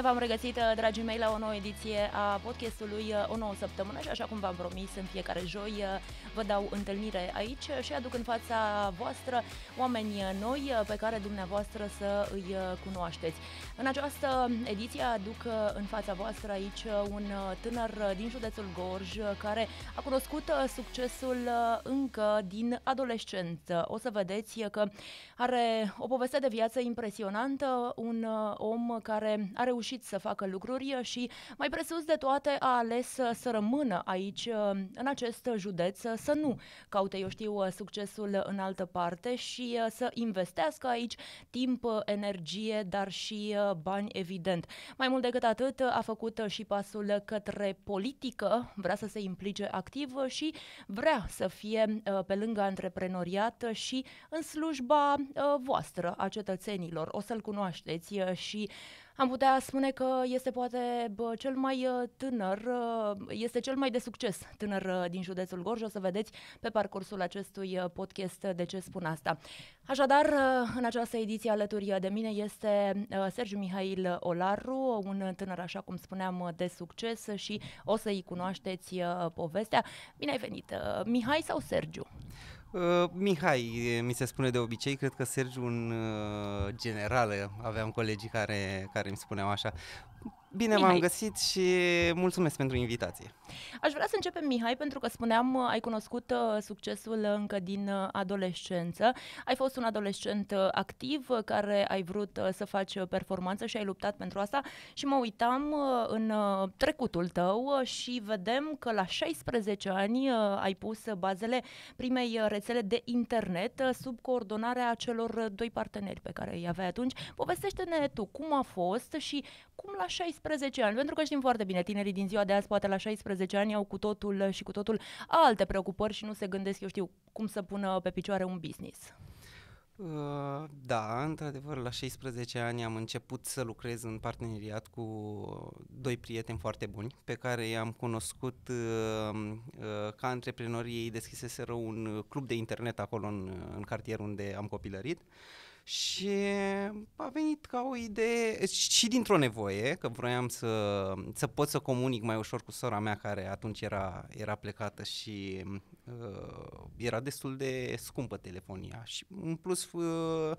Bine v-am regăsit, uh, dragii mei, la o nouă ediție a podcastului uh, O nouă săptămână și așa cum v-am promis în fiecare joi uh, vă dau întâlnire aici și aduc în fața voastră oameni noi pe care dumneavoastră să îi cunoașteți. În această ediție aduc uh, în fața voastră aici uh, un uh, tânăr din județul Gorj care a cunoscut succesul încă din adolescență. O să vedeți că are o poveste de viață impresionantă, un om care a reușit să facă lucruri și mai presus de toate a ales să rămână aici în acest județ, să nu caute, eu știu, succesul în altă parte și să investească aici timp, energie, dar și bani evident. Mai mult decât atât, a făcut uh, și pasul către politică, vrea să se implice activ uh, și vrea să fie uh, pe lângă antreprenoriat și în slujba voastră a cetățenilor. O să-l cunoașteți și am putea spune că este poate bă, cel mai uh, tânăr, uh, este cel mai de succes tânăr uh, din județul Gorj. O să vedeți pe parcursul acestui podcast de ce spun asta. Așadar, în această ediție alături de mine este Sergiu Mihail Olaru, un tânăr, așa cum spuneam, de succes și o să-i cunoașteți povestea. Bine ai venit! Mihai sau Sergiu? Uh, Mihai, mi se spune de obicei, cred că Sergiu în uh, general aveam colegii care, care îmi spuneau așa. Bine Mihai. v-am găsit și mulțumesc pentru invitație. Aș vrea să începem, Mihai, pentru că spuneam, ai cunoscut uh, succesul încă din uh, adolescență. Ai fost un adolescent uh, activ care ai vrut să faci performanță și ai luptat pentru asta și mă uitam în trecutul tău și vedem că la 16 ani ai pus bazele primei rețele de internet sub coordonarea celor doi parteneri pe care îi aveai atunci. Povestește-ne tu cum a fost și cum la 16 16 ani, pentru că știm foarte bine, tinerii din ziua de azi, poate la 16 ani, au cu totul uh, și cu totul alte preocupări și nu se gândesc, eu știu, cum să pună pe picioare un business. Uh, da, într-adevăr, la 16 ani am început să lucrez în parteneriat cu doi prieteni foarte buni pe care i-am cunoscut uh, ca antreprenorii. Ei deschiseseră un club de internet acolo în, în cartier unde am copilărit și a venit ca o idee și dintr-o nevoie, că vroiam să, să pot să comunic mai ușor cu sora mea care atunci era, era plecată și uh, era destul de scumpă telefonia și în plus uh,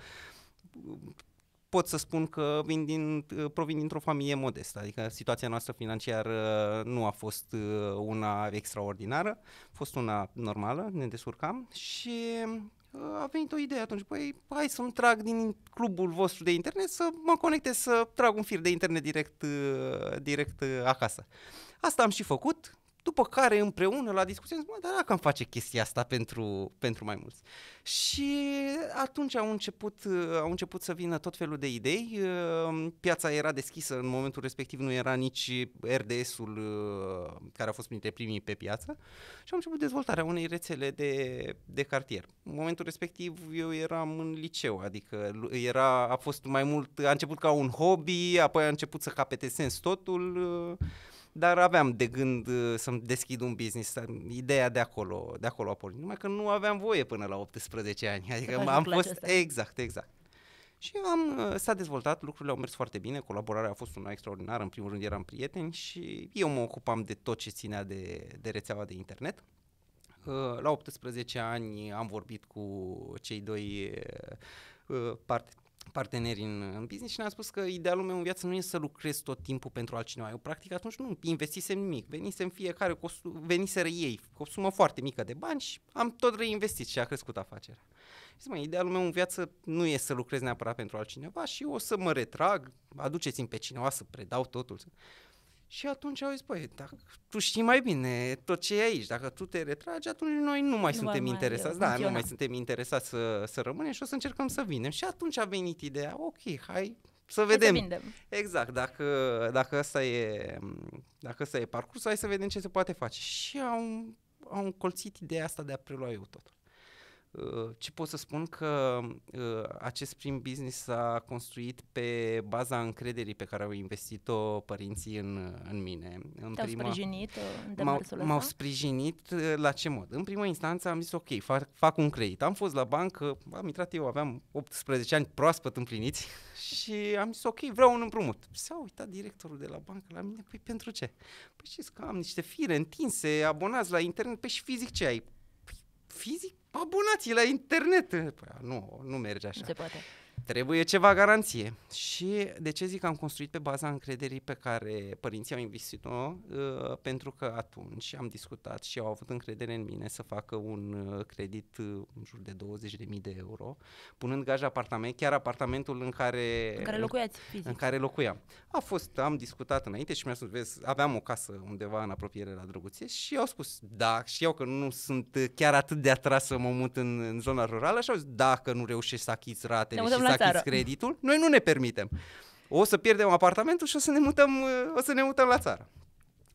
pot să spun că vin din, provin dintr-o familie modestă, adică situația noastră financiară nu a fost uh, una extraordinară, a fost una normală, ne descurcam și uh, a venit o idee atunci, păi hai să-mi trag din clubul vostru de internet să mă conectez, să trag un fir de internet direct, uh, direct acasă. Asta am și făcut, după care împreună la discuție am zis, mă, dar dacă am face chestia asta pentru, pentru mai mulți. Și atunci au început, au început să vină tot felul de idei. Ehm, piața era deschisă în momentul respectiv, nu era nici RDS-ul ehm, care a fost printre primii pe piață și am început dezvoltarea unei rețele de, de cartier. În momentul respectiv eu eram în liceu, adică era, a fost mai mult, a început ca un hobby, apoi a început să capete sens totul ehm, dar aveam de gând uh, să-mi deschid un business, ideea de acolo, de acolo a pornit, numai că nu aveam voie până la 18 ani, adică Să am fost, asta. exact, exact. Și am, uh, s-a dezvoltat, lucrurile au mers foarte bine, colaborarea a fost una extraordinară, în primul rând eram prieteni și eu mă ocupam de tot ce ținea de, de rețeaua de internet. Uh, la 18 ani am vorbit cu cei doi parte, parteneri în, în business și ne-a spus că idealul meu în viață nu e să lucrez tot timpul pentru altcineva. Eu practic atunci nu investisem nimic, venisem fiecare, cu veniseră ei cu o sumă foarte mică de bani și am tot reinvestit și a crescut afacerea. Și mă, idealul meu în viață nu e să lucrez neapărat pentru altcineva și o să mă retrag, aduceți-mi pe cineva să predau totul. Și atunci au zis, băi, dacă tu știi mai bine tot ce e aici, dacă tu te retragi, atunci noi nu mai nu suntem mai interesați, da, mai da, nu mai suntem interesați să, să rămânem și o să încercăm să vinem. Și atunci a venit ideea, ok, hai să vedem. Hai să exact, dacă, dacă, asta e, dacă asta e parcursul, hai să vedem ce se poate face. Și au, au încolțit ideea asta de a prelua eu totul. Uh, ce pot să spun că uh, acest prim business s-a construit pe baza încrederii pe care au investit-o părinții în, în mine. În Te-au prima, sprijinit în m-au, m-au sprijinit uh, la ce mod? În prima instanță am zis ok, fac, fac un credit. Am fost la bancă, am intrat eu, aveam 18 ani proaspăt împliniți și am zis ok, vreau un împrumut. S-a uitat directorul de la bancă la mine, păi pentru ce? Păi știți că am niște fire întinse, abonați la internet, pe păi și fizic ce ai? Păi, fizic? abonați la internet. Păi, nu, nu merge așa. Se poate trebuie ceva garanție. Și de ce zic că am construit pe baza încrederii pe care părinții au investit-o? Uh, pentru că atunci am discutat și au avut încredere în mine să facă un uh, credit uh, în jur de 20.000 de euro, punând gaj apartament, chiar apartamentul în care, în care locuiați fizic. În care locuiam. A fost, am discutat înainte și mi-a spus, vezi, aveam o casă undeva în apropiere la Drăguție și au spus, da, și eu că nu sunt chiar atât de atras să mă mut în, în zona rurală și au zis, dacă nu reușești să achizi rate și să să achizi creditul, noi nu ne permitem. O să pierdem apartamentul și o să ne mutăm, o să ne mutăm la țară.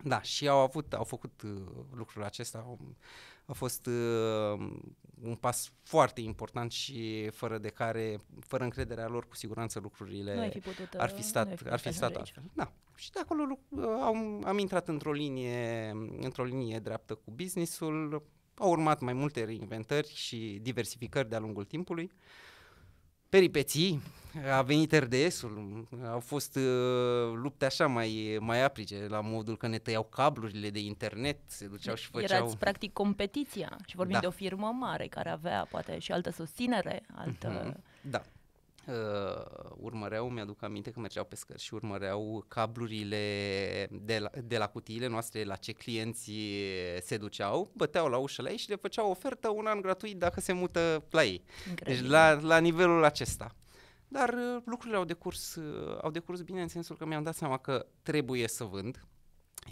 Da, și au avut, au făcut uh, lucrul acesta, au, a fost uh, un pas foarte important și fără de care, fără încrederea lor, cu siguranță lucrurile fi putut, ar fi uh, stat, fi ar fi stat altfel. Da. Și de acolo uh, am, am intrat într-o linie, într-o linie dreaptă cu businessul. Au urmat mai multe reinventări și diversificări de-a lungul timpului. Uh, peripeții, a venit RDS-ul, au fost uh, lupte așa mai, mai aprige, la modul că ne tăiau cablurile de internet, se duceau și făceau... Erați practic competiția și vorbim da. de o firmă mare care avea poate și altă susținere, altă... Mm-hmm. Da, uh, urmăreau, mi-aduc aminte că mergeau pe scări și urmăreau cablurile de la, de la cutiile noastre, la ce clienți se duceau, băteau la ușa ei și le făceau ofertă un an gratuit dacă se mută la ei. Incredibil. Deci la, la nivelul acesta. Dar uh, lucrurile au decurs, uh, au decurs bine în sensul că mi-am dat seama că trebuie să vând,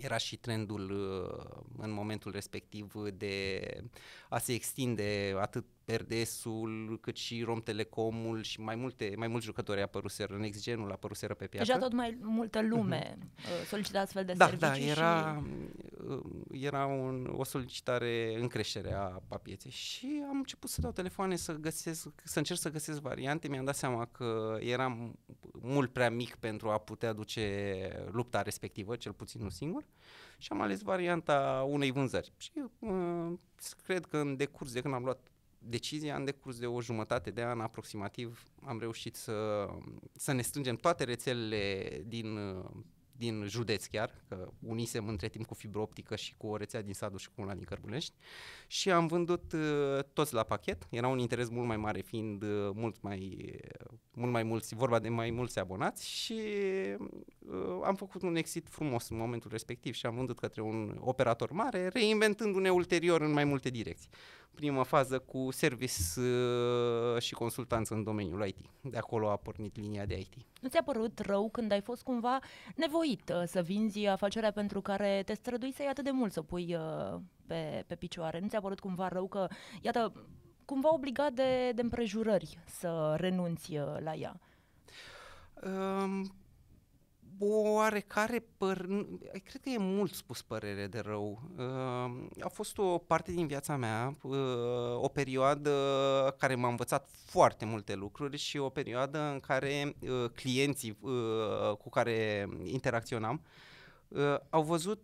era și trendul uh, în momentul respectiv de a se extinde atât RDS-ul, cât și Telecomul și mai multe, mai mulți jucători apăruseră, în genul, apăruseră pe piață. Deja tot mai multă lume mm-hmm. Uh, solicita astfel de da, servicii. Da, era, și... Uh, era un, o solicitare în creștere a, a pieței și am început să dau telefoane, să găsesc, să încerc să găsesc variante. Mi-am dat seama că eram mult prea mic pentru a putea duce lupta respectivă, cel puțin nu singur, și am ales varianta unei vânzări. Și uh, cred că în decurs de când am luat decizia în decurs de o jumătate de an aproximativ am reușit să, să ne strângem toate rețelele din, din județ chiar, că unisem între timp cu fibro optică și cu o rețea din Sadu și cu una din Cărbulești și am vândut uh, toți la pachet, era un interes mult mai mare fiind uh, mult mai, mult mai mulți, vorba de mai mulți abonați și uh, am făcut un exit frumos în momentul respectiv și am vândut către un operator mare, reinventându-ne ulterior în mai multe direcții prima fază cu service uh, și consultanță în domeniul IT. De acolo a pornit linia de IT. Nu ți-a părut rău când ai fost cumva nevoit uh, să vinzi afacerea pentru care te strădui să-i atât de mult să pui uh, pe, pe picioare? Nu ți-a părut cumva rău că, iată, cumva obligat de, de împrejurări să renunți la ea? Um, oarecare păr... cred că e mult spus părere de rău. Ă, a fost o parte din viața mea, ă, o perioadă care m-a învățat foarte multe lucruri și o perioadă în care ă, clienții cu care interacționam au văzut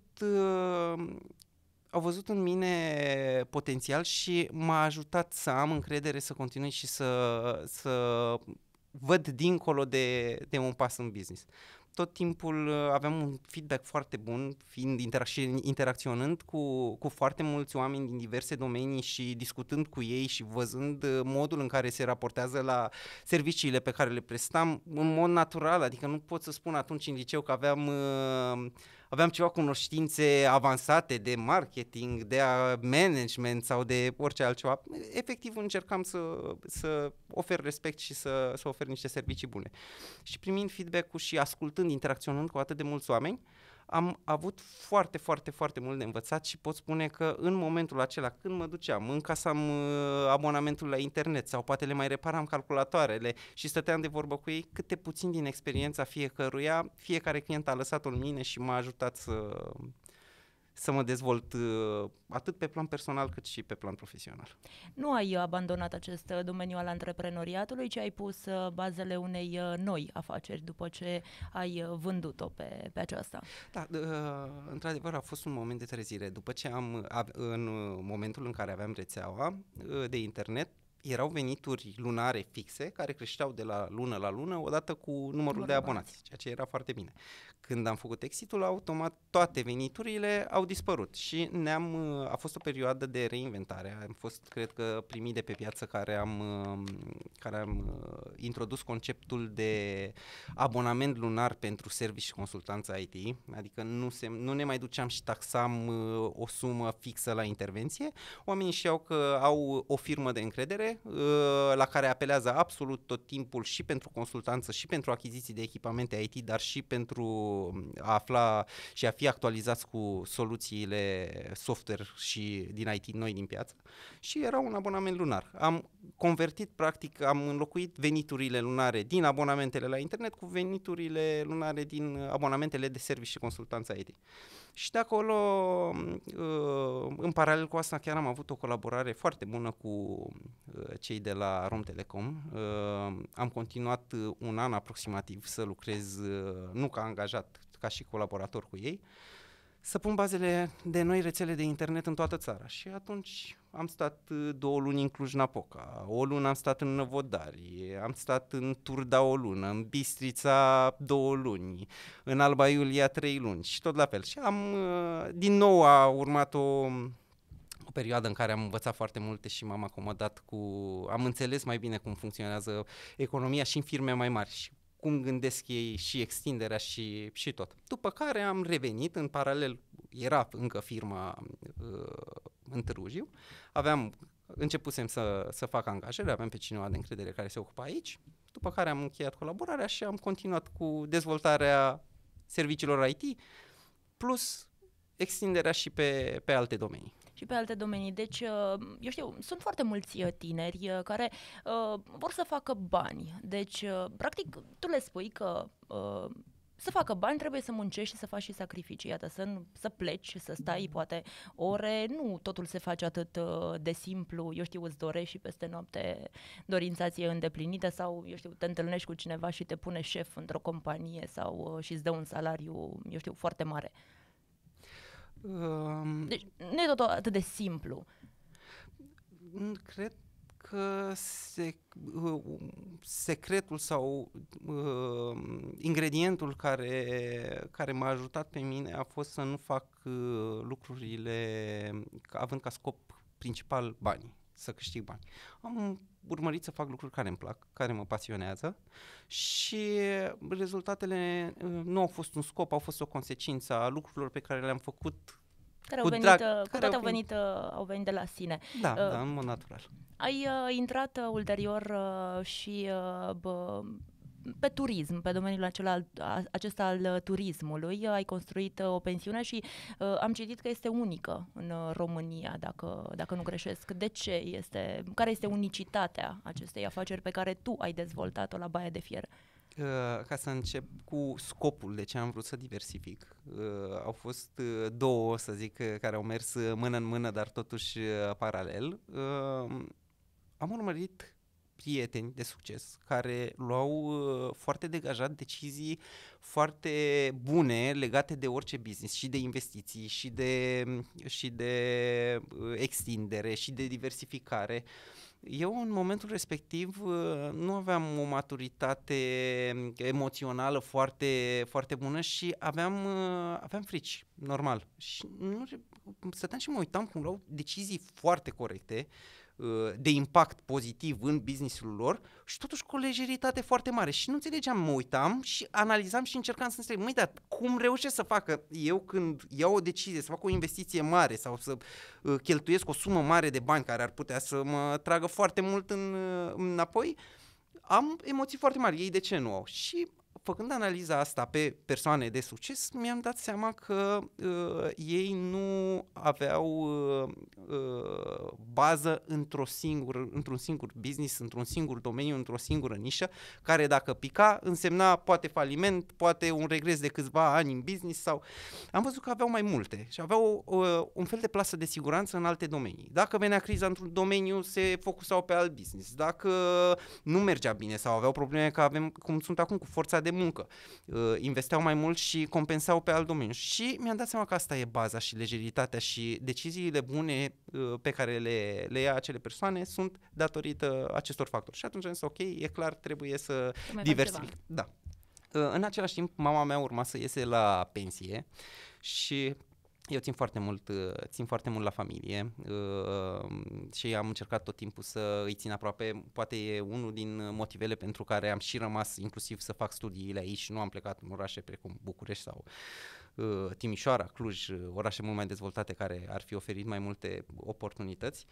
au văzut în mine potențial și m-a ajutat să am încredere să continui și să, să văd dincolo de, de un pas în business tot timpul uh, aveam un feedback foarte bun, fiind interac- interacționând cu, cu foarte mulți oameni din diverse domenii și discutând cu ei și văzând uh, modul în care se raportează la serviciile pe care le prestam în mod natural, adică nu pot să spun atunci în liceu că aveam uh, aveam ceva cunoștințe avansate de marketing, de management sau de orice altceva. Efectiv încercam să, să ofer respect și să, să ofer niște servicii bune. Și primind feedback-ul și ascultând, interacționând cu atât de mulți oameni, uh, am avut foarte, foarte, foarte mult de învățat și pot spune că în momentul acela, când mă duceam, încasam uh, abonamentul la internet sau poate le mai reparam calculatoarele și stăteam de vorbă cu ei, câte puțin din experiența fiecăruia, fiecare client a lăsat-o în mine și m-a ajutat să să mă dezvolt uh, atât pe plan personal cât și pe plan profesional. Nu ai abandonat acest uh, domeniu al antreprenoriatului, ci ai pus uh, bazele unei noi afaceri după ce ai vândut-o pe, pe aceasta. Da, într-adevăr a fost un moment de trezire. După ce am, în momentul în care aveam rețeaua de internet, erau venituri lunare fixe care creșteau de la lună la lună odată cu numărul, numărul de abonați, ceea ce era foarte bine. Când am făcut exitul, automat toate veniturile au dispărut și ne-am, a fost o perioadă de reinventare. Am fost, cred că, primii de pe piață care am, care am uh, introdus conceptul de abonament lunar pentru servici și consultanță IT, adică nu, se, nu ne mai duceam și taxam uh, o sumă fixă la intervenție. Oamenii știau că au o firmă de încredere Uh, la care apelează absolut tot timpul și pentru consultanță și pentru achiziții de echipamente IT, dar și pentru um, a afla și a fi actualizați cu soluțiile software și din IT noi din piață și era un abonament lunar. Am convertit, practic, am înlocuit veniturile lunare din abonamentele la internet cu veniturile lunare din uh, abonamentele de servici și consultanță IT. Și de acolo, uh, în paralel cu asta, chiar am avut o colaborare foarte bună cu uh, cei de la Romtelecom. Uh, am continuat un an aproximativ să lucrez, nu ca angajat, ca și colaborator cu ei, să pun bazele de noi rețele de internet în toată țara. Și atunci am stat uh, două luni în Cluj-Napoca, o lună am stat în Năvodari, am stat în Turda o lună, în Bistrița două luni, în Alba Iulia trei luni și tot la fel. Și am, uh, din nou a urmat o, o perioadă în care am învățat foarte multe și m-am acomodat cu, am înțeles mai bine cum funcționează economia și în firme mai mari și cum gândesc ei și extinderea și, și tot. După care am revenit, în paralel era încă firma uh, în Târgu Aveam, începusem să, să fac angajări, aveam pe cineva de încredere care se ocupa aici, după care am încheiat colaborarea și am continuat cu dezvoltarea serviciilor IT, plus extinderea și pe, pe alte domenii și pe alte domenii. Deci, uh, eu știu, sunt foarte mulți uh, tineri uh, care uh, vor să facă bani. Deci, practic, tu le spui că uh, să facă bani trebuie să muncești și să faci și sacrificii, iată, să, să pleci, să stai da. poate ore, nu totul se face atât uh, de simplu, eu știu, îți dorești și peste noapte dorința ție îndeplinită sau, eu știu, te întâlnești cu cineva și te pune șef într-o companie sau uh, și îți dă un salariu, eu știu, foarte mare. Um, deci nu e tot atât de simplu. Cred că se, uh, secretul sau uh, ingredientul care, care m-a ajutat pe mine a fost să nu fac uh, lucrurile având ca scop principal banii, să câștig bani. Am urmărit să fac lucruri care îmi plac, care mă pasionează și rezultatele uh, nu au fost un scop, au fost o consecință a lucrurilor pe care le-am făcut care, au venit, drag, uh, care, au, venit, venit, uh, au venit de la sine. Da, uh, da, în mod natural. Ai uh, intrat uh, ulterior uh, și uh, bă, pe turism, pe domeniul acela, acesta al uh, turismului. Ai construit o pensiune și uh, am citit că este unică în România, dacă, dacă nu greșesc. De ce este? Care este unicitatea acestei afaceri pe care tu ai dezvoltat-o la Baia de Fier? Uh, Uh, ca să încep cu scopul de ce am vrut să diversific. Uh, au fost uh, două, să zic, uh, care au mers uh, mână în mână, dar totuși paralel. Am urmărit prieteni de succes care luau foarte degajat decizii foarte bune legate de orice business și de investiții și de, și de extindere și de diversificare. Uh, eu în momentul respectiv uh, nu aveam o maturitate mm, emoțională foarte, foarte bună și aveam, uh, aveam frici, normal. Și nu, stăteam și mă uitam cum luau decizii foarte corecte, uh, Uh, de impact pozitiv în businessul lor și totuși cu o lejeritate foarte mare. Și nu înțelegeam, mă uitam și analizam și încercam să înțeleg, măi, dar cum reușesc să facă eu când iau o decizie, să fac o investiție mare sau să uh, cheltuiesc o sumă mare de bani care ar putea să mă tragă foarte mult în, uh, înapoi, am emoții foarte mari, ei de ce nu au? Și făcând analiza asta pe persoane de succes, mi-am dat seama că uh, ei nu aveau uh, uh, bază într-o singur, într-un singur business, într-un singur domeniu, într-o singură nișă, care dacă pica însemna poate faliment, poate un regres de câțiva ani în business sau... Am văzut că aveau mai multe și aveau uh, un fel de plasă de siguranță în alte domenii. Dacă venea criza într-un domeniu, se focusau pe alt business. Dacă nu mergea bine sau aveau probleme, că avem, cum sunt acum cu forța forța de muncă. Uh, investeau mai mult și compensau pe alt domeniu. Și mi-am dat seama că asta e baza și lejeritatea și deciziile bune uh, pe care le, le ia acele persoane sunt datorită acestor factori. Și atunci am zis, ok, e clar, trebuie să diversific. Da. Uh, în același timp, mama mea urma să iese la pensie și eu țin foarte mult, uh, țin foarte mult la familie uh, și am încercat tot timpul să îi țin aproape. Poate e unul din motivele pentru care am și rămas inclusiv să fac studiile aici, nu am plecat în orașe precum București sau uh, Timișoara, Cluj, uh, orașe mult mai dezvoltate care ar fi oferit mai multe oportunități.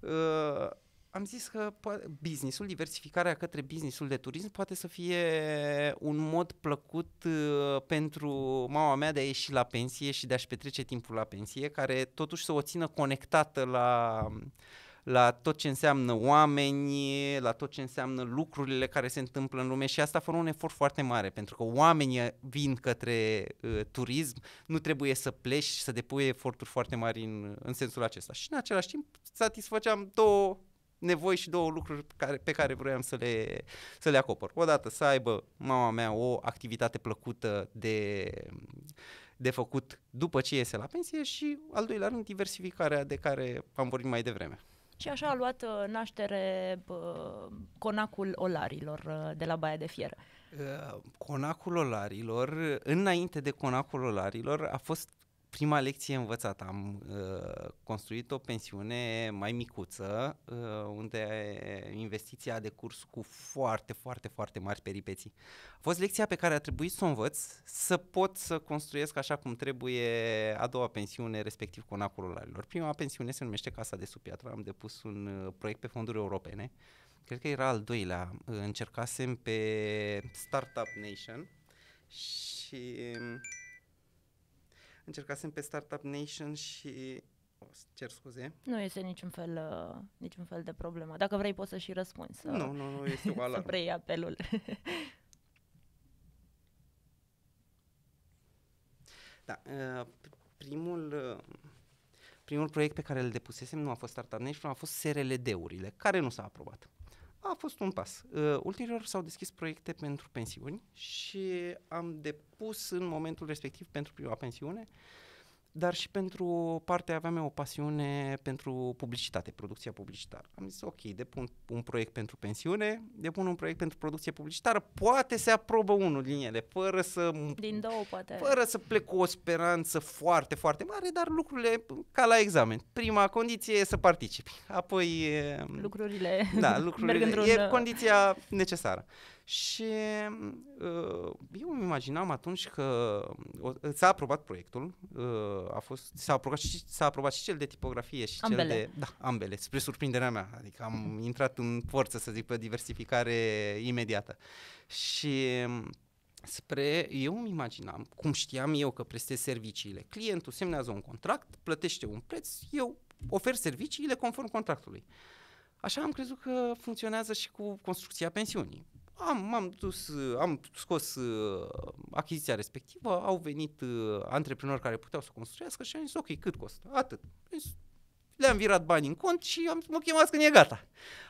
Uh, am zis că businessul, diversificarea către businessul de turism poate să fie un mod plăcut uh, pentru mama mea de a ieși la pensie și de a-și petrece timpul la pensie, care totuși să o țină conectată la, la tot ce înseamnă oameni, la tot ce înseamnă lucrurile care se întâmplă în lume și asta fără un efort foarte mare, pentru că oamenii vin către uh, turism, nu trebuie să pleci și să depui eforturi foarte mari în, în sensul acesta. Și în același timp satisfăceam două nevoi și două lucruri pe care, pe care vroiam să le, să le acopăr. Odată să aibă mama mea o activitate plăcută de, de făcut după ce iese la pensie și al doilea rând diversificarea de care am vorbit mai devreme. Și așa a luat uh, naștere uh, conacul olarilor uh, de la Baia de Fier. Uh, conacul olarilor, înainte de conacul olarilor, a fost prima lecție învățată. Am uh, construit o pensiune mai micuță, uh, unde investiția a decurs cu foarte, foarte, foarte mari peripeții. A fost lecția pe care a trebuit să o învăț, să pot să construiesc așa cum trebuie a doua pensiune, respectiv conacul olarilor. Prima pensiune se numește Casa de Supiatra, am depus un uh, proiect pe fonduri europene, cred că era al doilea, încercasem pe Startup Nation și... Uh, încercasem pe Startup Nation și cer scuze. Nu este niciun fel, uh, niciun fel de problemă. Dacă vrei poți să și răspunzi. Să, uh, nu, nu, nu este o alarmă. să preiei apelul. da, uh, primul, uh, primul proiect pe care îl depusesem nu a fost Startup Nation, a fost SRLD-urile, care nu s-a aprobat a fost un pas. Uh, ulterior s-au deschis proiecte pentru pensiuni și am depus în momentul respectiv pentru prima pensiune uh, dar și pentru partea aveam o pasiune pentru publicitate, producția publicitară. Am zis, ok, depun un proiect pentru pensiune, depun un proiect pentru producție publicitară, poate se aprobă unul din ele, fără să... Din două, poate. Fără să plec cu o speranță foarte, foarte mare, dar lucrurile ca la examen. Prima condiție e să participi, apoi... Lucrurile... Da, lucrurile merg e uh, condiția necesară. Și uh, eu îmi imaginam atunci că uh, s-a aprobat proiectul, uh, a fost, s-a, aprobat și, s-a aprobat și cel de tipografie și ambele. cel de... Da, ambele, spre surprinderea mea. Adică am intrat în forță, să zic, pe diversificare imediată. Și um, spre, eu îmi imaginam, cum știam eu că prestez serviciile, clientul semnează un contract, plătește un preț, eu ofer serviciile conform contractului. Așa am crezut că funcționează și cu construcția pensiunii am, m-am dus, am scos uh, achiziția respectivă, au venit uh, antreprenori care puteau să construiască și am zis, ok, cât costă? Atât. Le-am virat bani în cont și am, mă chemați când e gata.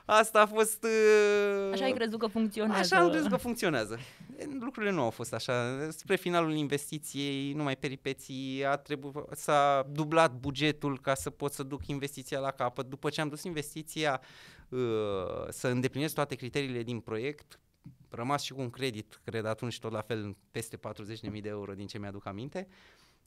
Asta a fost... Uh, așa ai crezut că funcționează. Așa am crezut că funcționează. Lucrurile nu au fost așa. Spre finalul investiției, numai peripeții, a trebu- s-a dublat bugetul ca să pot să duc investiția la capăt. După ce am dus investiția uh, să îndeplinesc toate criteriile din proiect, rămas și cu un credit, cred atunci tot la fel peste 40.000 de euro din ce mi-aduc aminte,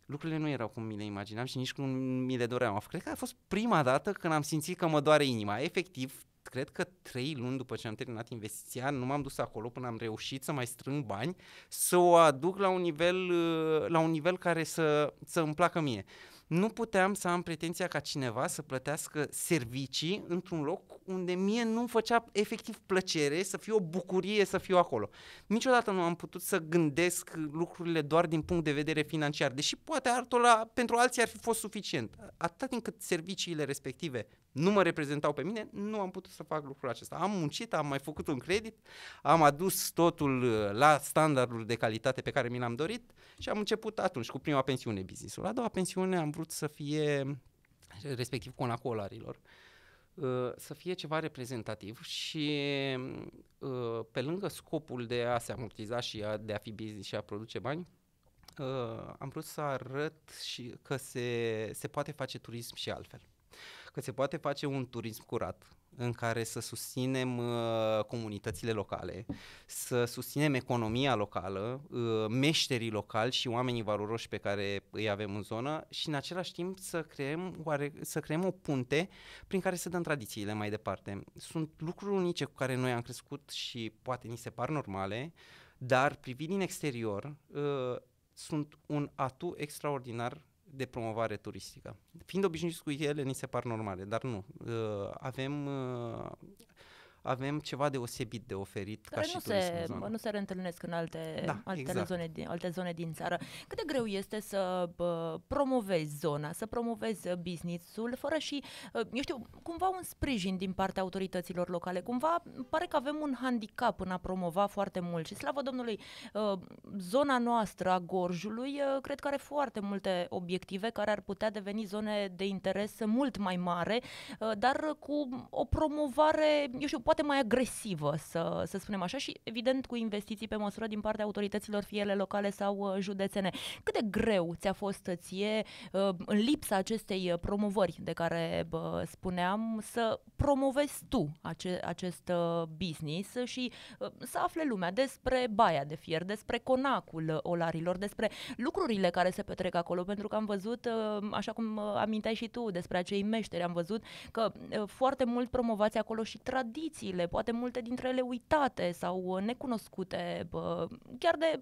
lucrurile nu erau cum mi le imaginam și nici cum mi le doream. Cred că a fost prima dată când am simțit că mă doare inima. Efectiv, cred că trei luni după ce am terminat investiția, nu m-am dus acolo până am reușit să mai strâng bani, să o aduc la un nivel, la un nivel care să, să îmi placă mie. Uh, nu puteam să am pretenția ca cineva să plătească servicii într-un loc unde mie nu făcea efectiv plăcere, să fiu o bucurie să fiu acolo. Niciodată nu am putut să gândesc lucrurile doar din punct de vedere financiar, deși poate artul la, pentru alții ar fi fost suficient. Atât timp cât serviciile respective nu mă reprezentau pe mine, nu am putut să fac lucrul acesta. Am muncit, am mai făcut un credit, am adus totul uh, la standardul de calitate pe care mi l-am dorit și am început atunci cu prima pensiune business-ul. La a doua pensiune am vrut să fie, respectiv conacul olarilor, uh, să fie ceva reprezentativ și uh, pe lângă scopul de a se amortiza și a, de a fi business și a produce bani, uh, am vrut să arăt și că se, se poate face turism și altfel că se poate face un turism curat în care să susținem uh, comunitățile locale, să susținem economia locală, uh, meșterii locali și oamenii valoroși pe care îi avem în zonă și în același timp să creăm, oare, să creăm o punte prin care să dăm tradițiile mai departe. Sunt lucruri unice cu care noi am crescut și poate ni se par normale, dar privind din exterior, uh, sunt un atu extraordinar de promovare turistică. Fiind obișnuiți cu ele, ni se par normale, dar nu. Uh, avem uh, avem ceva deosebit de oferit Care ca nu și se, zonă. nu se reîntâlnesc în alte, da, alte, exact. zone din, alte zone din țară. Cât de greu este să promovezi zona, să promovezi business-ul, fără și, eu știu, cumva un sprijin din partea autorităților locale. Cumva pare că avem un handicap în a promova foarte mult și slavă Domnului, zona noastră a Gorjului cred că are foarte multe obiective care ar putea deveni zone de interes mult mai mare, dar cu o promovare, eu știu, poate poate mai agresivă, să, să spunem așa, și evident cu investiții pe măsură din partea autorităților, fie ele locale sau uh, județene. Cât de greu ți-a fost ție, uh, în lipsa acestei uh, promovări de care spuneam, să promovezi tu ace- acest business și să afle lumea despre baia de fier, despre conacul olarilor, despre lucrurile care se petrec acolo, pentru că am văzut, așa cum aminteai și tu despre acei meșteri, am văzut că foarte mult promovați acolo și tradiții chestiile, poate multe dintre ele uitate sau uh, necunoscute, chiar de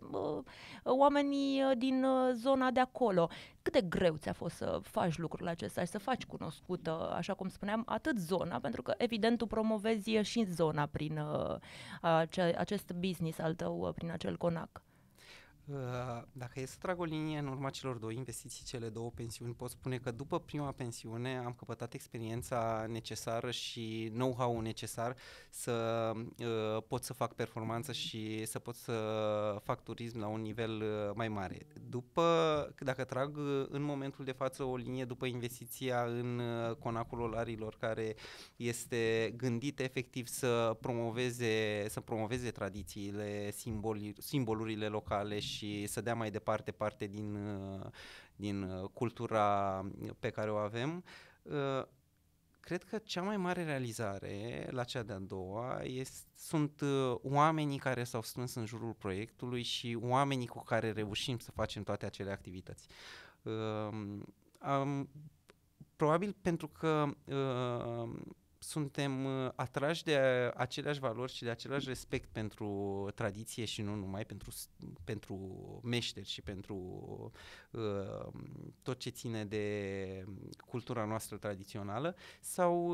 oamenii uh, din uh, zona de acolo. Cât de greu ți-a fost să faci lucrurile acestea și să faci cunoscută, așa cum spuneam, atât zona, pentru că evident tu promovezi și zona prin acest business al tău, prin acel conac. Uh, dacă e să trag o linie în urma celor două investiții, cele două pensiuni, pot spune că după prima pensiune am căpătat experiența necesară și know-how necesar să uh, pot să fac performanță și să pot să fac turism la un nivel uh, mai mare. După, dacă trag în momentul de față o linie după investiția în conacul olarilor care este gândit efectiv să promoveze, să promoveze tradițiile, simboli, simbolurile locale și și să dea mai departe parte din, uh, din uh, cultura pe care o avem. Uh, cred că cea mai mare realizare la cea de-a doua este, sunt oamenii care s-au strâns în jurul proiectului și oamenii cu care reușim să facem toate acele activități. Am, probabil pentru că suntem uh, atrași de aceleași valori și de același respect pentru tradiție și nu numai pentru, pentru meșteri și pentru uh, tot ce ține de cultura noastră tradițională, s-au,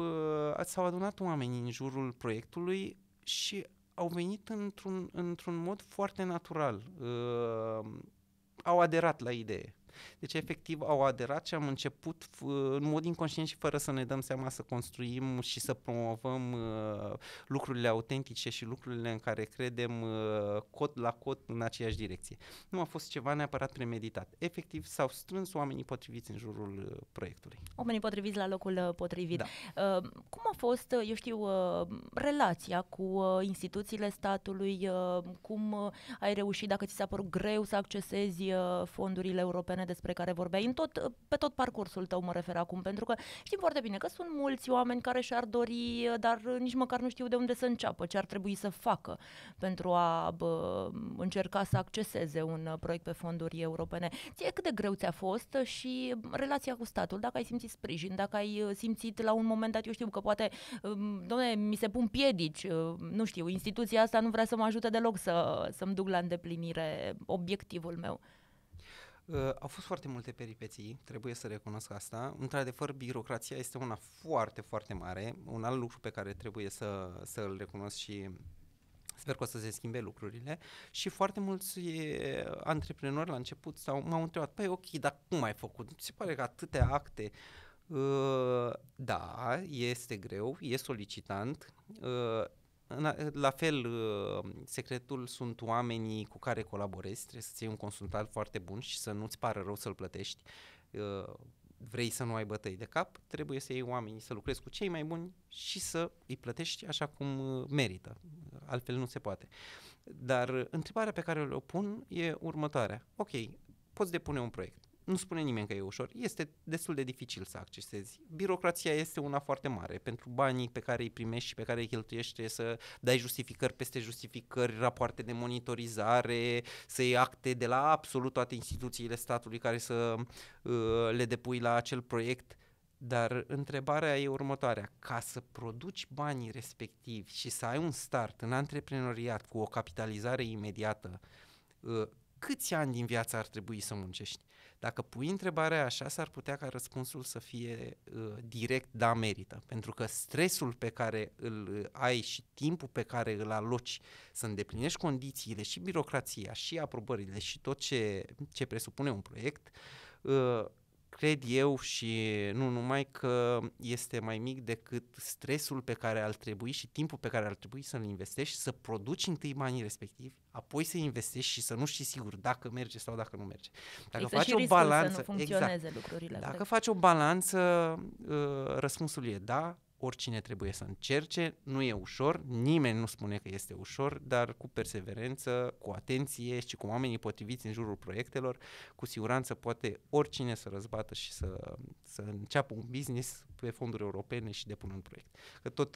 uh, s-au adunat oamenii în jurul proiectului și au venit într-un, într-un mod foarte natural. Uh, au aderat la idee. Deci efectiv au aderat și am început în mod inconștient și fără să ne dăm seama să construim și să promovăm uh, lucrurile autentice și lucrurile în care credem uh, cot la cot în aceeași direcție. Nu a fost ceva neapărat premeditat. Efectiv s-au strâns oamenii potriviți în jurul uh, proiectului. Oamenii potriviți la locul uh, potrivit. Da. Uh, cum a fost, uh, eu știu, relația cu instituțiile statului? Cum ai reușit, dacă ți s-a părut greu să accesezi fondurile europene de despre care vorbeai, în tot, pe tot parcursul tău mă refer acum, pentru că știm foarte bine că sunt mulți oameni care și-ar dori, dar nici măcar nu știu de unde să înceapă, ce ar trebui să facă pentru a bă, încerca să acceseze un proiect pe fonduri europene. Ție cât de greu ți-a fost și relația cu statul, dacă ai simțit sprijin, dacă ai uh, simțit la un moment dat, eu știu că poate, um, doamne, mi se pun piedici, uh, nu știu, instituția asta nu vrea să mă ajute deloc să, să-mi duc la îndeplinire obiectivul meu. Uh, au fost foarte multe peripeții, trebuie să recunosc asta. Într-adevăr, birocrația este una foarte, foarte mare, un alt lucru pe care trebuie să, să îl recunosc și sper că o să se schimbe lucrurile și foarte mulți antreprenori la început sau m-au întrebat, păi ok, dar cum ai făcut? se pare că atâtea acte uh, da, este greu, e solicitant, uh, la fel, uh, secretul sunt oamenii cu care colaborezi, trebuie să-ți iei un consultant foarte bun și să nu-ți pară rău să-l plătești. Uh, vrei să nu ai bătăi de cap, trebuie să iei oamenii, să lucrezi cu cei mai buni și să îi plătești așa cum uh, merită. Altfel nu se poate. Dar întrebarea pe care o pun e următoarea. Ok, poți depune un proiect nu spune nimeni că e ușor, este destul de dificil să accesezi. Birocrația este una foarte mare. Pentru banii pe care îi primești și pe care îi cheltuiești să dai justificări peste justificări, rapoarte de monitorizare, să iei acte de la absolut toate instituțiile statului care să uh, le depui la acel proiect. Dar întrebarea e următoarea, ca să produci banii respectivi și să ai un start în antreprenoriat cu o capitalizare imediată, uh, câți ani din viața ar trebui să muncești? Dacă pui întrebarea așa, s-ar putea ca răspunsul să fie uh, direct da merită, pentru că stresul pe care îl uh, ai și timpul pe care îl aloci să îndeplinești condițiile și birocrația și aprobările și tot ce, ce presupune un proiect, uh, cred eu și nu numai că este mai mic decât stresul pe care ar trebui și timpul pe care ar trebui să-l investești, să produci întâi banii respectivi, apoi să investești și să nu știi sigur dacă merge sau dacă nu merge. Dacă Există faci o balanță, să nu exact, lucrurile. Dacă faci o balanță, uh, răspunsul e da, oricine trebuie să încerce, nu e ușor, nimeni nu spune că este ușor, dar cu perseverență, cu atenție și cu oamenii potriviți în jurul proiectelor, cu siguranță poate oricine să răzbată și să, să înceapă un business pe fonduri europene și depunând proiect. Că tot,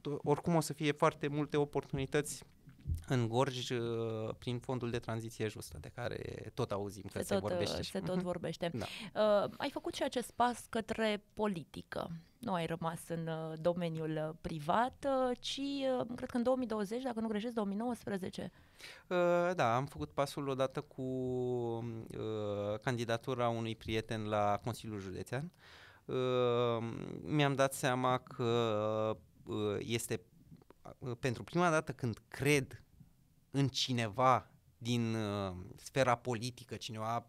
tot, oricum o să fie foarte multe oportunități în Gorj uh, prin fondul de tranziție justă, de care tot auzim că se, se tot, uh, vorbește. Se tot mhm. vorbește. Da. Uh, ai făcut și acest pas către politică. Nu ai rămas în uh, domeniul uh, privat, uh, ci uh, cred că în 2020, dacă nu greșesc, 2019. Uh, da, am făcut pasul odată cu uh, candidatura unui prieten la Consiliul Județean. Uh, mi-am dat seama că este Uh, pentru prima dată când cred în cineva din uh, sfera politică, cineva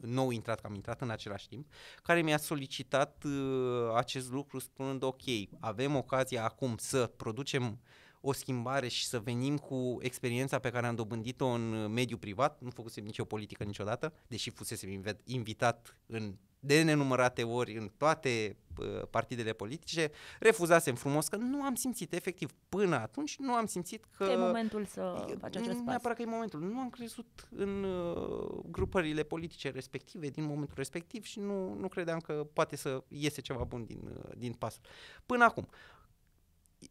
nou intrat, că am intrat în același timp, care mi-a solicitat uh, acest lucru spunând ok, avem ocazia acum să producem o schimbare și să venim cu experiența pe care am dobândit-o în mediul privat, nu făcusem nicio politică niciodată, deși fusesem invitat în de nenumărate ori în toate partidele politice, refuzasem frumos că nu am simțit, efectiv, până atunci nu am simțit că... e momentul să faci acest mm, pas. Neapărat că e momentul. Nu am crezut în uh, grupările politice respective din momentul respectiv și nu, nu credeam că poate să iese ceva bun din, uh, din pasul. Până acum,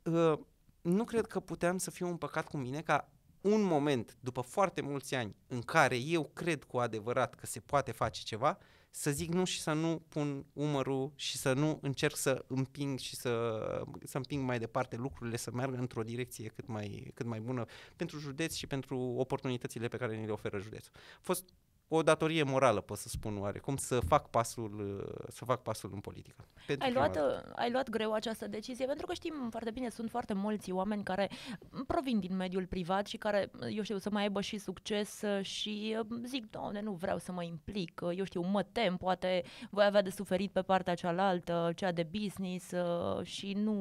uh, nu cred că puteam să fiu un păcat cu mine ca un moment, după foarte mulți ani, în care eu cred cu adevărat că se poate face ceva, uh, să zic nu și să nu pun umărul și să nu încerc să împing și să, să împing mai departe lucrurile, să meargă într-o direcție cât mai, cât mai bună pentru județ și pentru oportunitățile pe care ni le oferă județul. A fost o datorie morală, pot să spun oarecum, să fac pasul, uh, să fac pasul în politică. ai, luat, uh, ai luat greu această decizie? Pentru că știm foarte bine, sunt foarte mulți oameni care mm, provin din mediul privat și care, uh, eu știu, să mai aibă și succes și zic, doamne, nu vreau să mă implic, eu știu, mă tem, poate voi avea de suferit pe partea cealaltă, cea de business și nu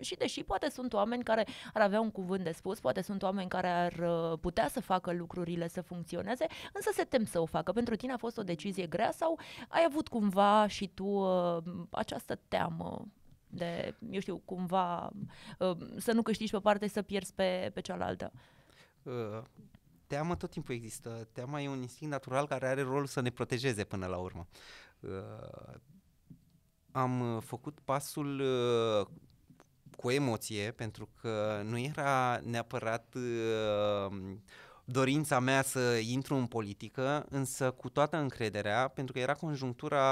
și deși poate sunt oameni care ar avea un cuvânt de spus, poate sunt oameni care ar uh, putea să facă lucrurile să funcționeze, însă se tem să o facă. Pentru tine a fost o decizie grea sau ai avut cumva și tu uh, această teamă de, eu știu, cumva uh, să nu câștigi pe parte, să pierzi pe, pe cealaltă? Uh, teama tot timpul există. Teama e un instinct natural care are rolul să ne protejeze până la urmă. Uh, am uh, făcut pasul uh, cu emoție, pentru că nu era neapărat uh, dorința mea să intru în politică, însă cu toată încrederea, pentru că era conjunctura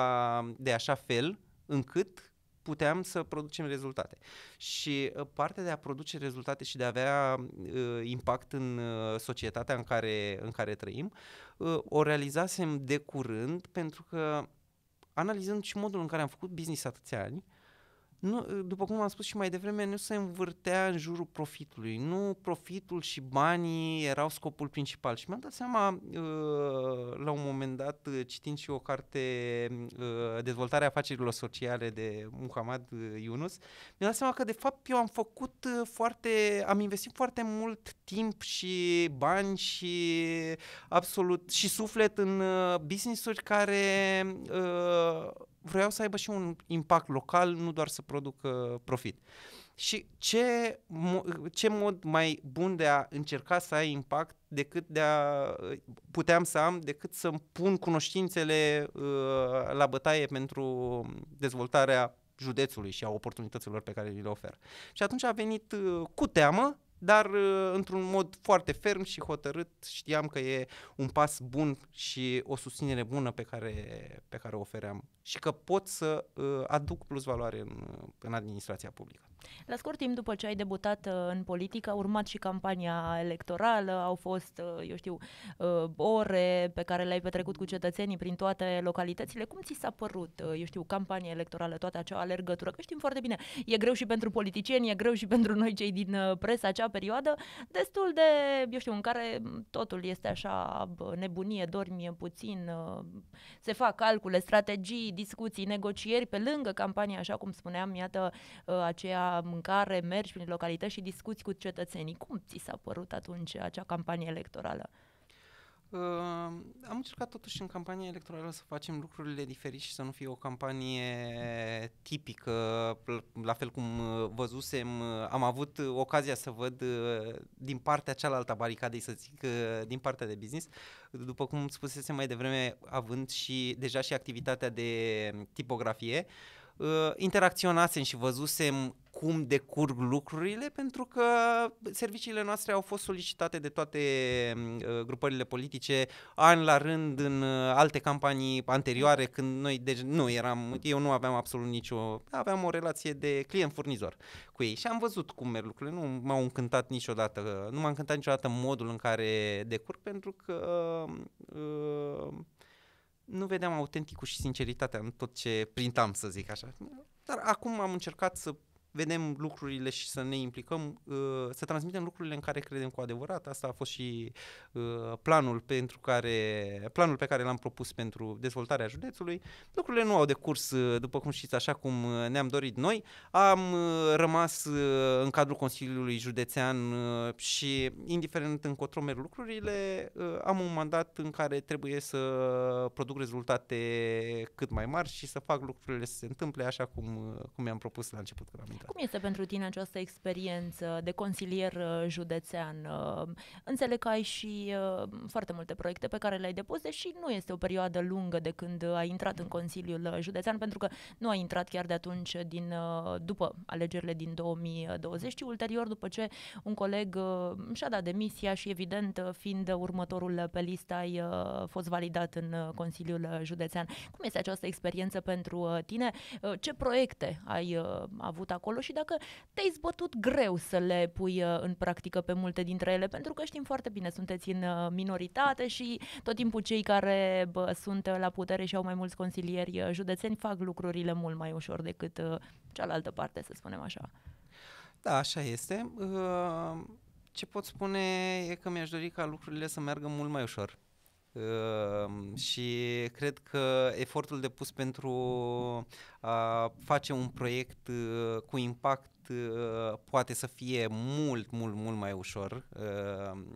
de așa fel încât puteam să producem rezultate. Și uh, partea de a produce rezultate și de a avea uh, impact în uh, societatea în care, în care trăim, uh, o realizasem de curând pentru că analizând și modul în care am făcut business atâția ani, uh, nu, după cum am spus și mai devreme, nu se învârtea în jurul profitului. Nu profitul și banii erau scopul principal. Și mi-am dat seama, uh, la un moment dat, uh, citind și o carte, uh, Dezvoltarea afacerilor sociale de Muhammad Yunus, mi-am dat seama că, de fapt, eu am făcut foarte, am investit foarte mult timp și bani și absolut și suflet în business-uri care vreau să aibă și un impact local, nu doar să producă profit. Și ce, ce mod mai bun de a încerca să ai impact decât de a puteam să am, decât să-mi pun cunoștințele uh, la bătaie pentru dezvoltarea județului și a oportunităților pe care le ofer. Și atunci a venit uh, cu teamă dar uh, într-un mod foarte ferm și hotărât știam că e un pas bun și o susținere bună pe care, pe care o ofeream și că pot să uh, aduc plus valoare în, în administrația publică. La scurt timp după ce ai debutat uh, în politică, a urmat și campania electorală, au fost, uh, eu știu, uh, ore pe care le-ai petrecut cu cetățenii prin toate localitățile. Cum ți s-a părut, eu știu, campania electorală, toată acea alergătură? Că știm foarte bine, e greu și pentru politicieni, e greu și pentru noi cei din presa acea perioadă, destul de, eu știu, în care totul este așa nebunie, dormi puțin, se fac calcule, strategii, discuții, negocieri pe lângă campania, așa cum spuneam, iată aceea la mâncare, mergi prin localități și discuți cu cetățenii. Cum ți s-a părut atunci acea campanie electorală? Uh, am încercat totuși în campania electorală să facem lucrurile diferit și să nu fie o campanie tipică, la fel cum văzusem, am avut ocazia să văd uh, din partea cealaltă a baricadei, să zic, uh, din partea de business, după cum spusesem mai devreme, având și deja și activitatea de tipografie, uh, uh, interacționasem și văzusem cum decurg lucrurile, pentru că serviciile noastre au fost solicitate de toate mm, ă, grupările politice an la rând în ă, alte campanii anterioare, când noi deci, nu eram, eu nu aveam absolut nicio, aveam o relație de client-furnizor cu ei și am văzut cum merg lucrurile, nu m-au încântat niciodată, nu m-a încântat niciodată modul în care decurg, pentru că uh, nu vedeam autenticul și sinceritatea în tot ce printam, să zic așa. Dar acum am încercat să vedem lucrurile și să ne implicăm, uh, să transmitem lucrurile în care credem cu adevărat. Asta a fost și uh, planul, pentru care, planul pe care l-am propus pentru dezvoltarea județului. Lucrurile nu au decurs, uh, după cum știți, așa cum ne-am dorit noi. Am rămas în cadrul Consiliului Județean și, indiferent încotro merg lucrurile, am un mandat în care trebuie să produc rezultate cât mai mari și să fac lucrurile să se întâmple așa cum, cum mi-am propus la început când am intrat. Cum este pentru tine această experiență de consilier uh, județean? Uh, înțeleg că ai și uh, foarte multe proiecte pe care le-ai depus, deși nu este o perioadă lungă de când ai intrat în Consiliul Județean, pentru că nu ai intrat chiar de atunci din, după alegerile din 2020, ci ulterior după ce un coleg și-a dat demisia și evident fiind următorul pe listă ai fost validat în Consiliul Județean. Cum este această experiență pentru tine? Ce proiecte ai avut acolo? acolo și dacă te-ai zbătut greu să le pui uh, în practică pe multe dintre ele, pentru că știm foarte bine, sunteți în uh, minoritate și tot timpul cei care bă, sunt uh, la putere și au mai mulți consilieri județeni fac lucrurile mult mai ușor decât cealaltă parte, să spunem așa. Da, așa este. Ce pot spune e că mi-aș dori ca lucrurile să meargă mult mai ușor Ehm, și cred că efortul depus pentru a face un proiect eh, cu impact eh, poate să fie mult, mult, mult mai ușor ehm,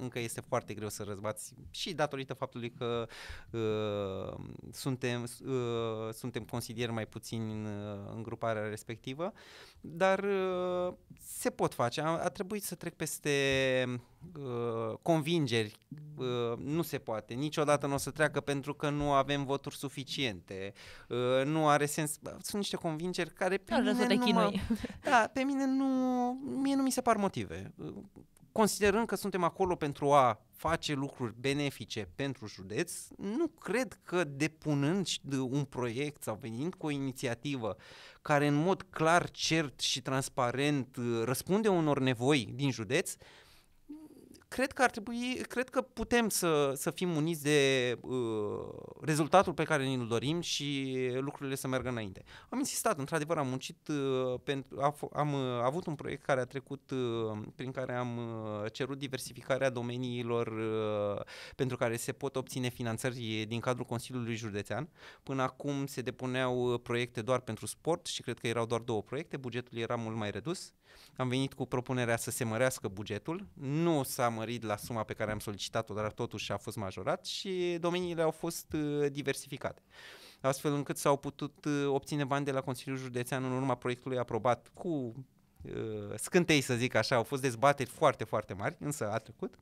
încă este foarte greu să răzbați și datorită faptului că uh, suntem, uh, suntem consilieri mai puțin în, uh, în gruparea respectivă, dar uh, se pot face. A, a trebuit să trec peste uh, convingeri. Uh, nu se poate. Niciodată nu o să treacă pentru că nu avem voturi suficiente. Uh, nu are sens. Sunt niște convingeri care pe mine nu mă, Da, pe mine nu... Mie nu mi se par motive. Uh, considerând că suntem acolo pentru a face lucruri benefice pentru județ, nu cred că depunând un proiect sau venind cu o inițiativă care în mod clar, cert și transparent uh, răspunde unor nevoi din județ, uh, cred că ar trebui, cred că putem să, să fim uniți de uh, rezultatul pe care ne-l dorim și lucrurile să meargă înainte. Am insistat, într-adevăr, am muncit, uh, pentru, am, am uh, avut un proiect care a trecut, uh, prin care am uh, cerut diversificarea domeniilor uh, pentru care se pot obține finanțări din cadrul Consiliului Județean. Până acum se depuneau uh, proiecte doar pentru sport și cred că erau doar două proiecte, bugetul era mult mai redus. Am venit cu propunerea să se mărească bugetul, nu s-a mărit la suma pe care am solicitat-o, dar totuși a fost majorat și domeniile au fost uh, diversificate astfel încât s-au putut uh, obține bani de la Consiliul Județean în urma proiectului aprobat cu uh, scântei, să zic așa, au fost dezbateri foarte, foarte mari, însă a trecut.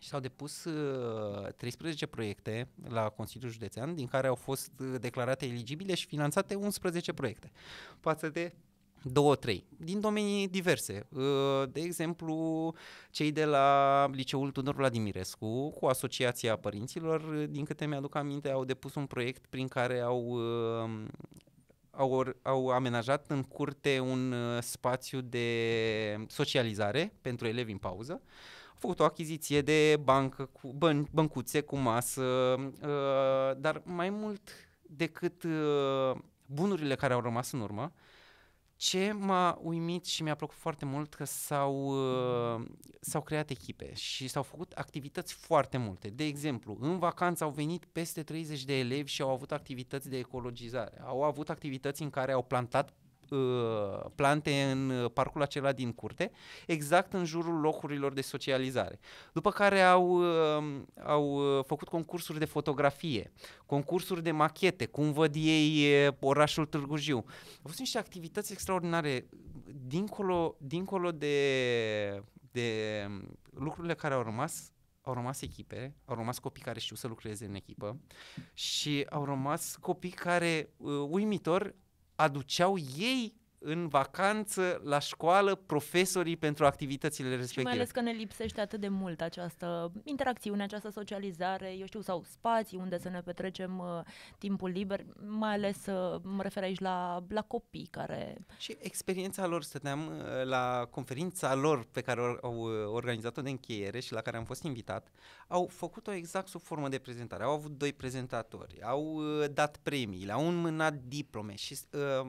Și s-au depus uh, 13 proiecte la Consiliul Județean, din care au fost uh, declarate eligibile și finanțate 11 proiecte. Față de două, trei, din domenii diverse. Ă, de exemplu, cei de la Liceul Tudor Vladimirescu, cu Asociația Părinților, din câte mi-aduc aminte, au depus un proiect prin care au, ă, au, au amenajat în curte un ă, spațiu de socializare pentru elevi în pauză. Au făcut o achiziție de bancă, cu băn, băncuțe cu masă, dar mai mult decât bunurile care au rămas în urmă, ce m-a uimit și mi-a plăcut foarte mult că s-au, uh, s-au creat echipe și s-au făcut activități foarte multe. De exemplu, în vacanță au venit peste 30 de elevi și au avut activități de ecologizare. Au avut activități în care au plantat Uh, plante în uh, parcul acela din curte, exact în jurul locurilor de socializare. După care au, uh, au făcut concursuri de fotografie, concursuri de machete, cum văd ei orașul Târgu Jiu. Au fost niște activități extraordinare, dincolo, dincolo de, de lucrurile care au rămas, au rămas echipe, au rămas copii care știu să lucreze în echipă și au rămas copii care, uimitor, aduceau ei în vacanță la școală profesorii pentru activitățile respective. Și mai ales că ne lipsește atât de mult această interacțiune, această socializare, eu știu, sau spații unde să ne petrecem uh, timpul liber, mai ales uh, mă refer aici la, la copii care... Și experiența lor, stăteam uh, la conferința lor pe care au, au uh, organizat-o de încheiere și la care am fost invitat, au făcut-o exact sub formă de prezentare. Au avut doi prezentatori, au uh, dat premii, le-au înmânat diplome și... Uh,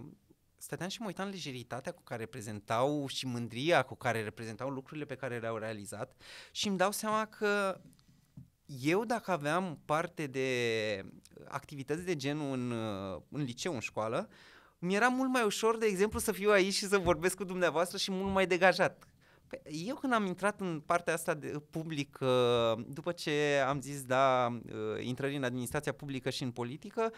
stăteam și mă uitam lejeritatea cu care reprezentau și mândria cu care reprezentau lucrurile pe care le-au realizat și îmi dau seama că eu dacă aveam parte de activități de genul în, uh, în liceu, în școală, mi era mult mai ușor, de exemplu, să fiu aici și să vorbesc cu dumneavoastră și mult mai degajat. Păi, eu când am intrat în partea asta de public, după ce am zis da uh, intrări în administrația publică și în politică,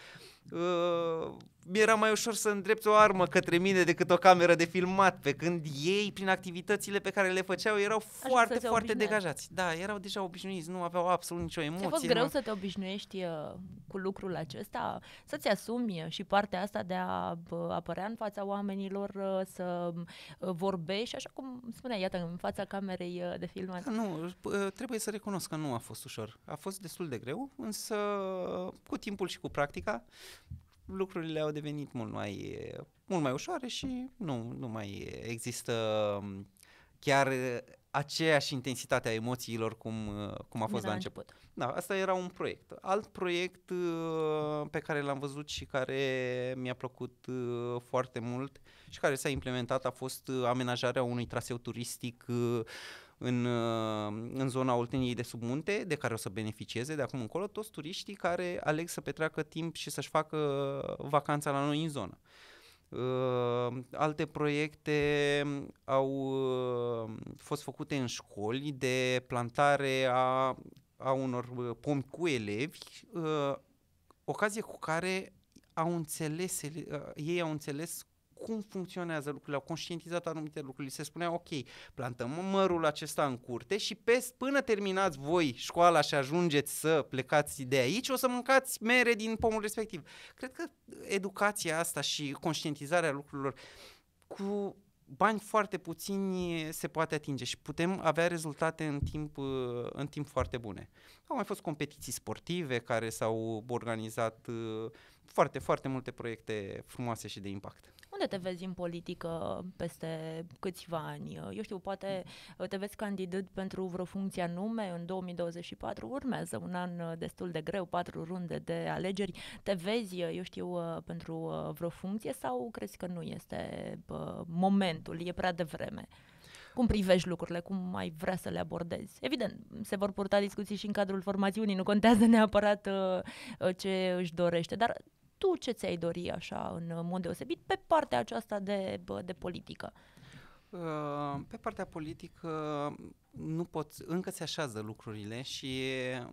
uh, era mai ușor să îndrept o armă către mine decât o cameră de filmat, pe când ei, prin activitățile pe care le făceau, erau Așa foarte, foarte obișnuiesc. degajați. Da, erau deja obișnuiți, nu aveau absolut nicio emoție. A fost greu nu... să te obișnuiești uh, cu lucrul acesta, să-ți asumi uh, și partea asta de a apărea în fața oamenilor, uh, să vorbești, așa cum spunea, iată, în fața camerei de filmat. nu, trebuie să recunosc că nu a fost ușor. A fost destul de greu, însă cu timpul și cu practica lucrurile au devenit mult mai, mult mai ușoare și nu, nu mai există um, chiar aceeași intensitate a emoțiilor cum, uh, cum a fost la început. Da, asta era un proiect. Alt proiect uh, pe care l-am văzut și care mi-a plăcut uh, foarte mult și care s-a implementat a fost amenajarea unui traseu turistic în, uh, în zona Olteniei de sub munte, de care o să beneficieze de acum încolo toți turiștii care aleg să petreacă timp și să-și facă vacanța la noi în zonă. Uh, alte proiecte au uh, fost făcute în școli de plantare a, a unor pomi cu elevi, uh, ocazie cu care au înțeles, uh, ei au înțeles cum funcționează lucrurile, au conștientizat anumite lucruri, se spunea ok, plantăm mărul acesta în curte și pe, până terminați voi școala și ajungeți să plecați de aici, o să mâncați mere din pomul respectiv. Cred că educația asta și conștientizarea lucrurilor cu bani foarte puțini se poate atinge și putem avea rezultate în timp, în timp foarte bune. Au mai fost competiții sportive care s-au organizat uh, foarte, foarte multe proiecte frumoase și de impact. Unde te vezi în politică peste câțiva ani? Eu știu, poate te vezi candidat pentru vreo funcție anume în 2024, urmează un an destul de greu, patru runde de alegeri. Te vezi, eu știu, pentru vreo funcție sau crezi că nu este momentul, e prea devreme? cum privești lucrurile, cum mai vrea să le abordezi. Evident, se vor purta discuții și în cadrul formațiunii, nu contează neapărat uh, ce își dorește, dar tu ce ți-ai dori așa în mod deosebit pe partea aceasta de, de politică? Uh, pe partea politică nu pot, încă se așează lucrurile și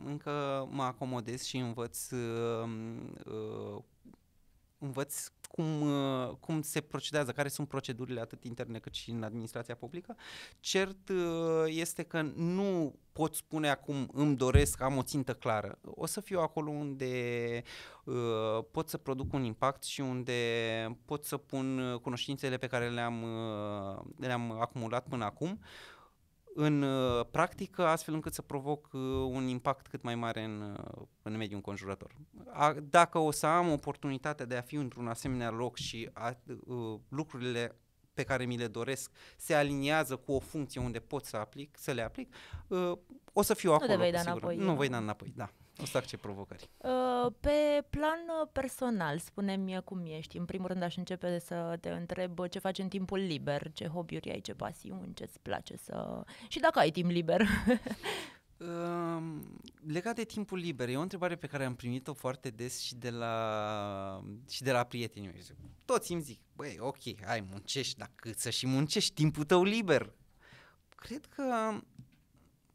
încă mă acomodez și învăț uh, uh, învăț cum, uh, cum se procedează, care sunt procedurile atât interne cât și în administrația publică. Cert uh, este că nu pot spune acum îmi doresc, am o țintă clară. O să fiu acolo unde uh, pot să produc un impact și unde pot să pun cunoștințele pe care le-am, le-am acumulat până acum în uh, practică, astfel încât să provoc uh, un impact cât mai mare în, uh, în mediul înconjurător. A, dacă o să am oportunitatea de a fi într-un asemenea loc și a, lucrurile pe care mi le doresc se aliniază cu o funcție unde pot să aplic, să le aplic, o să fiu acolo. Nu, vei da înapoi, nu voi da înapoi, da. O să ce provocări. Uh, pe plan uh, personal, spune-mi cum ești. În primul rând aș începe să te întreb uh, ce faci în timpul liber, ce hobby-uri ai, ce pasiuni, ce-ți place să... Și dacă ai timp liber. Uh, legat de timpul liber, e o întrebare pe care am primit-o foarte des și de la, și de la prietenii mei. Toți îmi zic, băi, ok, hai, muncești, dacă să și muncești timpul tău liber. Cred că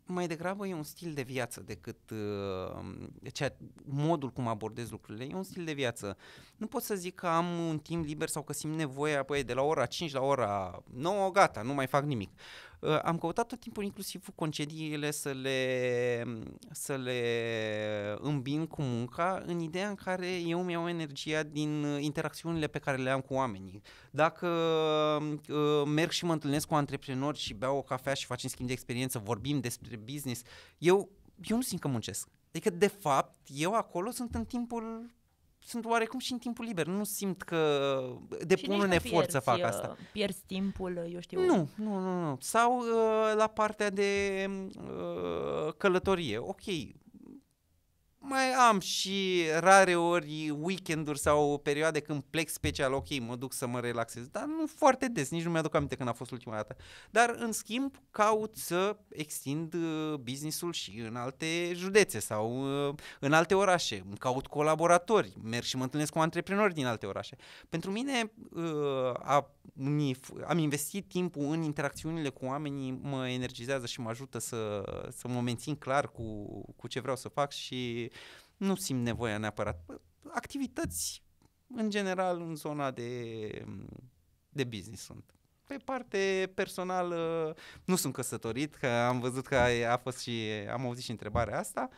mai degrabă e un stil de viață decât uh, cea, modul cum abordez lucrurile, e un stil de viață. Nu pot să zic că am un timp liber sau că simt nevoia, apoi de la ora 5 la ora 9, gata, nu mai fac nimic. Uh, Uh, am căutat tot timpul inclusiv concediile să le, să le îmbin cu munca în ideea în care eu îmi iau energia din uh, interacțiunile pe care le am cu oamenii. Dacă uh, merg și mă întâlnesc cu antreprenori și beau o cafea și facem schimb de experiență, vorbim despre business, eu, eu nu simt că muncesc. Adică, de fapt, eu acolo sunt în timpul sunt oarecum și în timpul liber. Nu simt că depun un efort să fac uh, asta. Pierzi timpul, eu știu. Nu, nu, nu. nu. Sau uh, la partea de uh, călătorie. Ok, mai am și rare ori weekenduri sau perioade când plec special, ok, mă duc să mă relaxez, dar nu foarte des, nici nu mi-aduc aminte când a fost ultima dată. Dar, în schimb, caut să extind uh, businessul și în alte județe sau uh, în alte orașe. Caut colaboratori, merg și mă întâlnesc cu antreprenori din alte orașe. Pentru mine, uh, a, am investit timpul în interacțiunile cu oamenii, mă energizează și mă ajută să, să mă mențin clar cu, cu ce vreau să fac și nu simt nevoia neapărat. Activități, în general, în zona de, de business sunt. Pe parte personală, nu sunt căsătorit, că am văzut că a fost și, am auzit și întrebarea asta.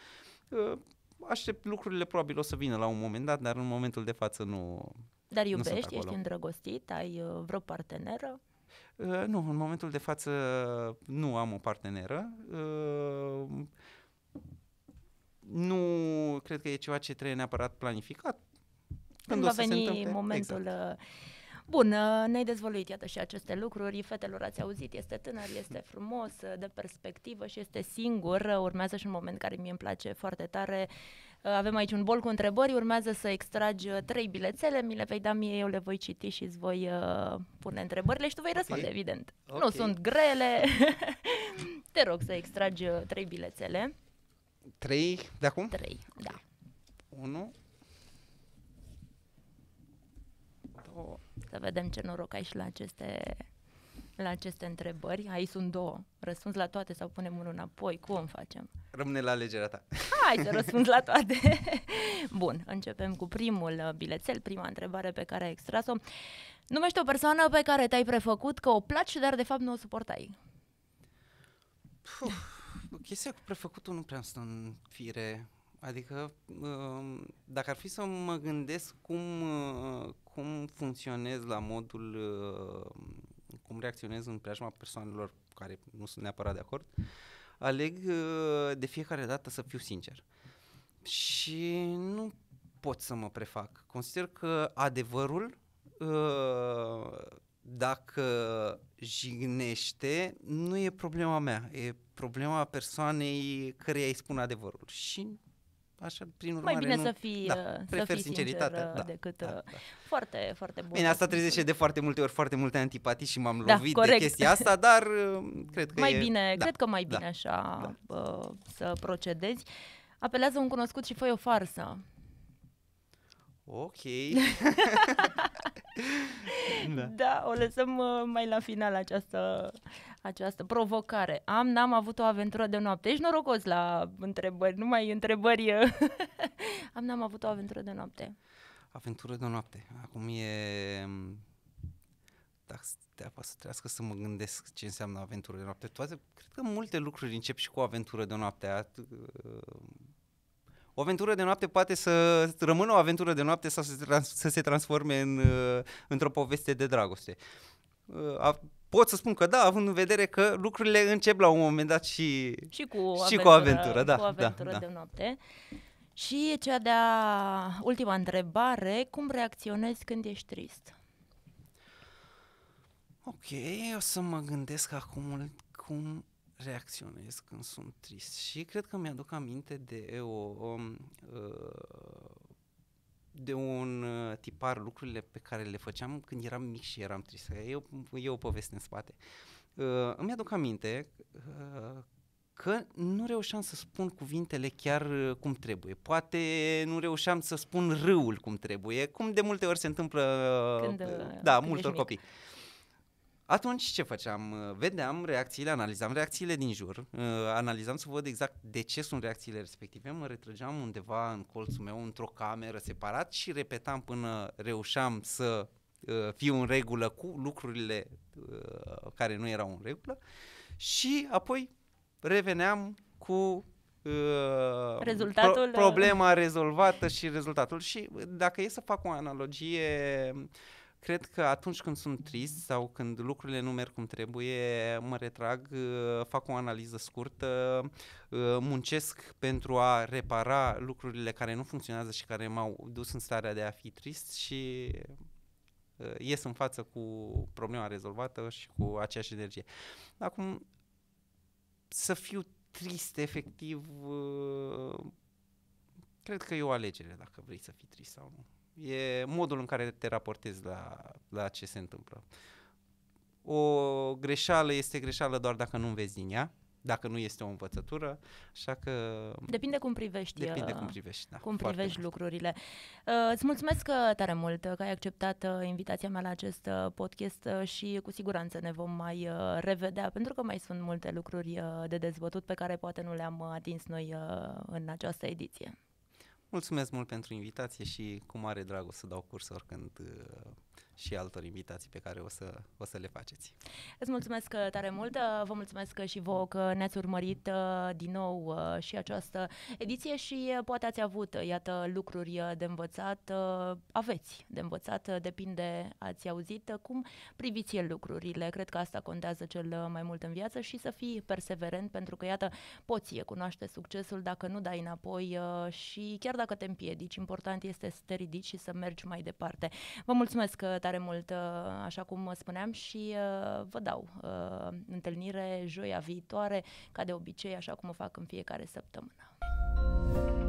Aștept lucrurile probabil o să vină la un moment dat, dar în momentul de față nu, dar iubești, ești îndrăgostit, ai uh, vreo parteneră? Uh, nu, în momentul de față nu am o parteneră. Uh, nu cred că e ceva ce trebuie neapărat planificat. Când, va veni momentul... Exact. Uh, bun, uh, ne-ai dezvoluit, iată, și aceste lucruri. Fetelor ați auzit, este tânăr, este frumos, uh, de perspectivă și este singur. Urmează și un moment care mi îmi place foarte tare. Avem aici un bol cu întrebări, urmează să extragi trei bilețele, mi le vei da mie, eu le voi citi și îți voi pune întrebările și tu vei răspunde, okay. evident. Okay. Nu sunt grele. Te rog să extragi trei bilețele. Trei de acum? Trei, da. Unu. Două. Să vedem ce noroc ai și la aceste, la aceste întrebări. Aici sunt două. Răspuns la toate sau punem unul înapoi? Cum facem? Rămâne la alegerea ta. Hai să răspunzi la toate. Bun, începem cu primul uh, bilețel, prima întrebare pe care ai extras-o. Numește o persoană pe care te-ai prefăcut că o placi, dar de fapt nu o suportai. Puh chestia cu prefăcutul nu prea stă în fire. Adică, um, dacă ar fi să mă gândesc cum, uh, cum funcționez la modul, uh, cum reacționez în preajma persoanelor care nu sunt neapărat de acord, aleg uh, de fiecare dată să fiu sincer. Și nu pot să mă prefac. Consider că adevărul, dacă jignește, nu e problema mea, e problema persoanei care îi spun adevărul. Și Așa, prin urmare, Mai bine nu... să fii, da, uh, să prefer fii sinceritatea sincer, da, decât da, uh, da. foarte, foarte bun. Bine, asta trezește de foarte multe ori foarte multe antipatii și m-am da, lovit da, de chestia asta, dar uh, cred că mai e... bine, da, cred că mai da, bine da, așa da. să procedezi. Apelează un cunoscut și fă o farsă. Ok. da. da, o lăsăm mai la final această, această provocare. Am, n-am avut o aventură de noapte. Ești norocos la întrebări, nu mai întrebări. Am, n-am avut o aventură de noapte. Aventură de noapte. Acum e... Mm, dacă te să trească să mă gândesc ce înseamnă aventură de noapte. Toate, cred că multe lucruri încep și cu aventură de noapte. Uh, o aventură de noapte poate să rămână o aventură de noapte sau să se, trans- să se transforme în, uh, într-o poveste de dragoste. Uh, a, pot să spun că da, având în vedere că lucrurile încep la un moment dat și, și cu aventură, și cu aventură, da, cu da, aventură da, de noapte. Și cea de-a ultima întrebare, cum reacționezi când ești trist? Ok, o să mă gândesc acum cum reacționez când sunt trist și cred că mi-aduc aminte de o, o, um, o uh, de un uh, tipar lucrurile pe care le făceam când eram mic și eram trist. E o, e o poveste în spate. Uh, îmi aduc aminte uh, că nu reușeam să spun cuvintele chiar uh, cum trebuie. Poate nu reușeam să spun râul cum trebuie, cum de multe ori se întâmplă când, uh, da, când multor copii. Mic. Atunci ce făceam? Uh, vedeam reacțiile, analizam reacțiile din jur, uh, analizam să văd exact de ce sunt reacțiile respective, mă retrăgeam undeva în colțul meu, într-o cameră separat și repetam până reușeam să uh, fiu în regulă cu lucrurile care nu erau în regulă și apoi reveneam cu rezultatul pro- da. problema rezolvată și rezultatul și dacă e să fac o analogie cred că atunci când sunt trist sau când lucrurile nu merg cum trebuie, mă retrag, uh, fac o analiză scurtă, uh, muncesc pentru a repara lucrurile care nu funcționează și care m-au dus în starea de a fi trist și uh, ies în față cu problema rezolvată și cu aceeași energie. Acum, să fiu trist efectiv, cred că e o alegere dacă vrei să fii trist sau nu. E modul în care te raportezi la, la ce se întâmplă. O greșeală este greșeală doar dacă nu vezi din ea, dacă nu este o învățătură, așa că... Depinde cum privești. Depinde uh, cum privești, da. Cum privești lucrurile. Uh, îți mulțumesc uh, tare mult că ai acceptat uh, invitația mea la acest podcast și cu siguranță ne vom mai revedea, pentru că mai sunt multe lucruri de dezbătut pe care poate nu le-am atins noi în această ediție. Mulțumesc mult pentru invitație și cu mare drag o să dau curs oricând uh, și altor invitații pe care o să, o să le faceți. Îți mulțumesc uh, tare mult, uh, vă mulțumesc și vouă că ne-ați urmărit uh, din nou și această ediție și poate ați avut, iată, lucruri de învățat, aveți de învățat, depinde, ați auzit cum priviți el lucrurile, cred că asta contează cel mai mult în viață și să fii perseverent pentru că, iată, poți cunoaște succesul dacă nu dai înapoi și chiar dacă te împiedici, important este să te ridici și să mergi mai departe. Vă mulțumesc tare mult, uh, așa cum spuneam, și uh, vă dau uh, întâlnire joia viitoare, ca de obicei, așa cum o fac în fiecare săptămână.